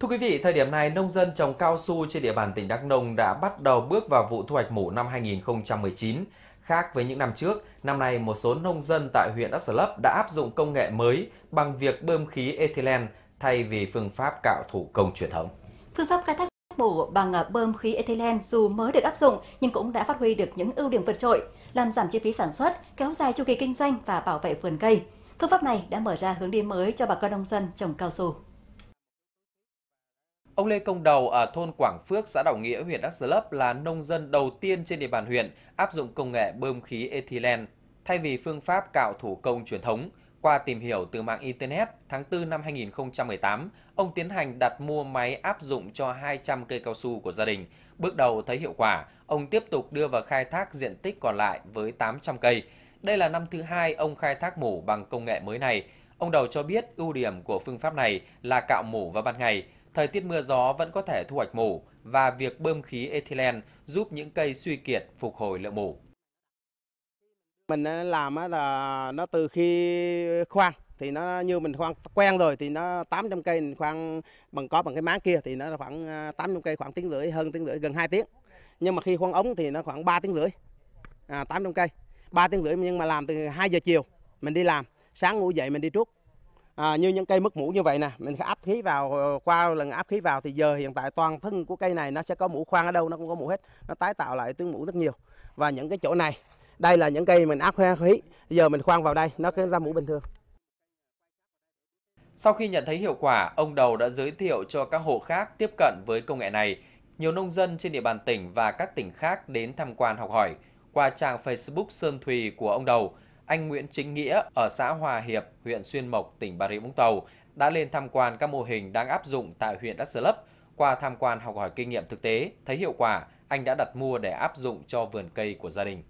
Thưa quý vị, thời điểm này, nông dân trồng cao su trên địa bàn tỉnh Đắk Nông đã bắt đầu bước vào vụ thu hoạch mủ năm 2019. Khác với những năm trước, năm nay một số nông dân tại huyện Đắk Lấp đã áp dụng công nghệ mới bằng việc bơm khí ethylene thay vì phương pháp cạo thủ công truyền thống. Phương pháp khai thác mủ bằng à, bơm khí ethylene dù mới được áp dụng nhưng cũng đã phát huy được những ưu điểm vượt trội, làm giảm chi phí sản xuất, kéo dài chu kỳ kinh doanh và bảo vệ vườn cây. Phương pháp này đã mở ra hướng đi mới cho bà con nông dân trồng cao su. Ông Lê Công Đầu ở thôn Quảng Phước, xã Đảo Nghĩa, huyện Đắk Đắk Lấp là nông dân đầu tiên trên địa bàn huyện áp dụng công nghệ bơm khí ethylene thay vì phương pháp cạo thủ công truyền thống. Qua tìm hiểu từ mạng Internet, tháng 4 năm 2018, ông tiến hành đặt mua máy áp dụng cho 200 cây cao su của gia đình. Bước đầu thấy hiệu quả, ông tiếp tục đưa vào khai thác diện tích còn lại với 800 cây. Đây là năm thứ hai ông khai thác mủ bằng công nghệ mới này. Ông Đầu cho biết ưu điểm của phương pháp này là cạo mủ vào ban ngày – Thời tiết mưa gió vẫn có thể thu hoạch mủ và việc bơm khí ethylene giúp những cây suy kiệt phục hồi lượng mủ. Mình ờ, làm là nó từ khi khoan thì nó như mình khoan quen rồi thì nó 800 cây mình khoan bằng có bằng cái máng kia thì nó khoảng 800 ờ, cây khoảng tiếng rưỡi hơn tiếng rưỡi gần 2 tiếng. Nhưng mà khi khoan ống thì nó khoảng 3 tiếng rưỡi. À 800 cây. 3 tiếng rưỡi nhưng mà làm từ 2 giờ chiều mình đi làm, sáng ngủ dậy mình đi trước à, như những cây mất mũ như vậy nè mình áp khí vào ờ, qua lần áp khí vào thì giờ hiện tại toàn thân của cây này nó sẽ có mũ khoan ở đâu nó cũng có mũ hết nó tái tạo lại tướng mũ rất nhiều và những cái chỗ này đây là những cây mình áp khí giờ mình khoan vào đây nó ra mũ bình thường sau khi nhận thấy hiệu quả, ông Đầu đã giới thiệu cho các hộ khác tiếp cận với công nghệ này. Nhiều nông dân trên địa bàn tỉnh và các tỉnh khác đến tham quan học hỏi. Qua trang Facebook Sơn Thùy của ông Đầu, anh Nguyễn Chính Nghĩa ở xã Hòa Hiệp, huyện Xuyên Mộc, tỉnh Bà Rịa Vũng Tàu đã lên tham quan các mô hình đang áp dụng tại huyện Đắk Lấp. Qua tham quan học hỏi kinh nghiệm thực tế, thấy hiệu quả, anh đã đặt mua để áp dụng cho vườn cây của gia đình.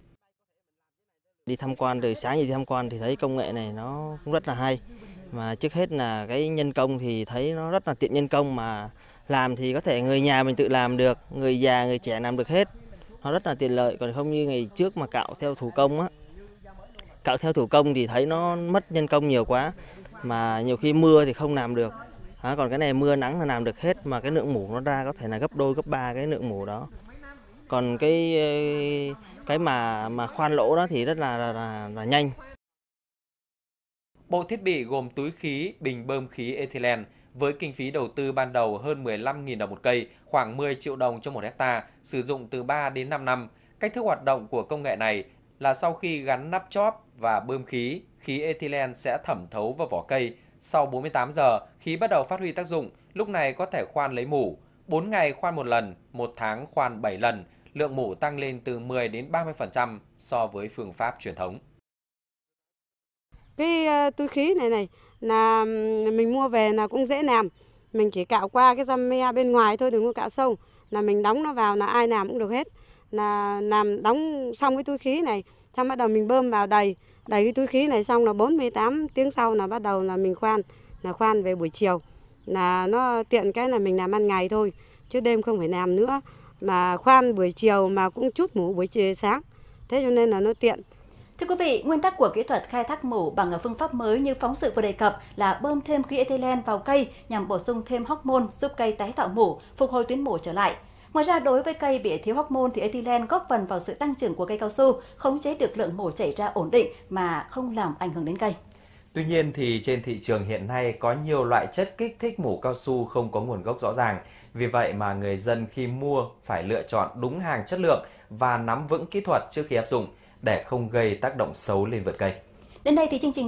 Đi tham quan từ sáng đi tham quan thì thấy công nghệ này nó cũng rất là hay. Mà trước hết là cái nhân công thì thấy nó rất là tiện nhân công mà làm thì có thể người nhà mình tự làm được, người già, người trẻ làm được hết. Nó rất là tiện lợi, còn không như ngày trước mà cạo theo thủ công á, cạo theo thủ công thì thấy nó mất nhân công nhiều quá mà nhiều khi mưa thì không làm được à, còn cái này mưa nắng là làm được hết mà cái lượng mủ nó ra có thể là gấp đôi gấp ba cái lượng mủ đó còn cái ờ, cái mà mà khoan lỗ đó thì rất là là, là, là nhanh Bộ thiết bị gồm túi khí, bình bơm khí ethylene với kinh phí đầu tư ban đầu hơn 15.000 đồng một cây, khoảng 10 triệu đồng cho một hecta, sử dụng từ 3 đến 5 năm. Cách thức hoạt động của công nghệ này là sau khi gắn nắp chóp và bơm khí, khí ethylene sẽ thẩm thấu vào vỏ cây. Sau 48 giờ, khí bắt đầu phát huy tác dụng, lúc này có thể khoan lấy mủ. 4 ngày khoan một lần, một tháng khoan 7 lần, lượng mủ tăng lên từ 10 đến 30% so với phương pháp truyền thống. Cái ờ, túi khí này này là mình mua về là cũng dễ làm. Mình chỉ cạo qua cái răm me bên ngoài thôi, đừng có cạo sâu. Là mình đóng nó vào là ai làm cũng được hết là làm đóng xong cái túi khí này xong bắt đầu mình bơm vào đầy đầy cái túi khí này xong là 48 tiếng sau là bắt đầu là mình khoan là khoan về buổi chiều là nó tiện cái là mình làm ăn ngày thôi chứ đêm không phải làm nữa mà khoan buổi chiều mà cũng chút mủ buổi chiều sáng thế cho nên là nó tiện Thưa quý vị, nguyên tắc của kỹ thuật khai thác mủ bằng phương pháp mới như phóng sự vừa đề cập là bơm thêm khí ethylene vào cây nhằm bổ sung thêm hormone giúp cây tái tạo mủ, phục hồi tuyến mủ trở lại. Ngoài ra, đối với cây bị thiếu hormone thì ethylene góp phần vào sự tăng trưởng của cây cao su, khống chế được lượng mổ chảy ra ổn định mà không làm ảnh hưởng đến cây. Tuy nhiên thì trên thị trường hiện nay có nhiều loại chất kích thích mủ cao su không có nguồn gốc rõ ràng. Vì vậy mà người dân khi mua phải lựa chọn đúng hàng chất lượng và nắm vững kỹ thuật trước khi áp dụng để không gây tác động xấu lên vườn cây. Đến đây thì chương trình